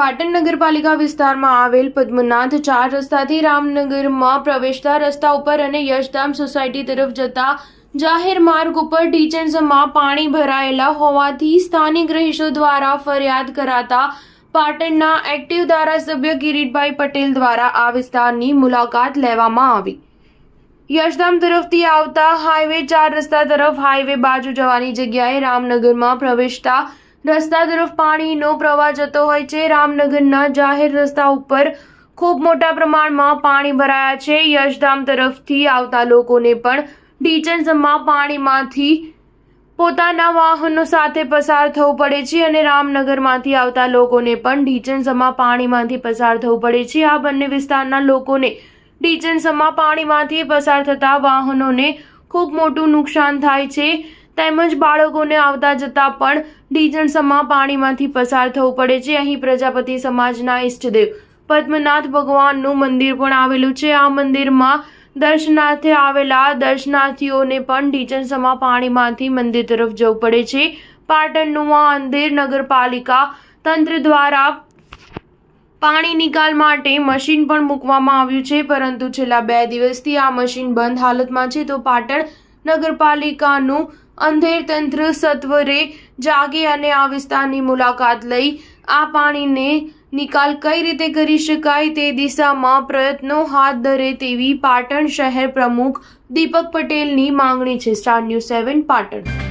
પાટણ નગરપાલિકા વિસ્તારમાં આવેલ પદ્મનાથ ચાર રસ્તાથી રામનગરમાં પ્રવેશતા રસ્તા ઉપર અને યશધામ સોસાયટી તરફ જતા જાહેર માર્ગ ઉપર ટીચર્સમાં પાણી ભરાયેલા હોવાથી સ્થાનિક રહીશો દ્વારા ફરિયાદ કરાતા પાટણના એક્ટિવ ધારાસભ્ય કિરીટભાઈ પટેલ દ્વારા આ વિસ્તારની મુલાકાત લેવામાં આવી યશધામ તરફથી આવતા હાઈવે ચાર રસ્તા તરફ હાઈવે બાજુ જવાની જગ્યાએ રામનગરમાં પ્રવેશતા રસ્તા તરફ પાણીનો પ્રવાહ જતો હોય છે રામનગરના જાહેર રસ્તા ઉપર ખૂબ મોટા પ્રમાણમાં પાણી ભરાયા છે યશધામ તરફથી આવતા લોકોને પણ ડીચનસમાં પાણીમાંથી પોતાના વાહનો સાથે પસાર થવું પડે છે અને રામનગરમાંથી આવતા લોકોને પણ ઢીચણસમાં પાણીમાંથી પસાર થવું પડે છે આ બંને વિસ્તારના લોકોને ઢીચણસમાં પાણીમાંથી પસાર થતા વાહનોને ખૂબ મોટું નુકસાન થાય છે તેમજ બાળકોને આવતા જતા પણ ડીજણસમાં પાણીમાંથી પસાર થવું પડે છે અહીં પ્રજાપતિ સમાજના ઇષ્ટદેવ પદ્મનાથ ભગવાનનું મંદિર પણ આવેલું છે આ મંદિરમાં દર્શનાર્થે આવેલા દર્શનાર્થીઓને પણ ડીજણસમાં પાણીમાંથી મંદિર તરફ જવું પડે છે પાટણનું આ અંધેર નગરપાલિકા તંત્ર દ્વારા પાણી નિકાલ માટે મશીન પણ મૂકવામાં આવ્યું છે પરંતુ છેલ્લા બે દિવસથી આ મશીન બંધ હાલતમાં છે તો પાટણ નગરપાલિકાનું અંધેર તંત્ર સત્વરે જાગે અને આ વિસ્તારની મુલાકાત લઈ આ પાણીને નિકાલ કઈ રીતે કરી શકાય તે દિશામાં પ્રયત્નો હાથ ધરે તેવી પાટણ શહેર પ્રમુખ દીપક પટેલની માંગણી છે સ્ટાર ન્યૂઝ સેવન પાટણ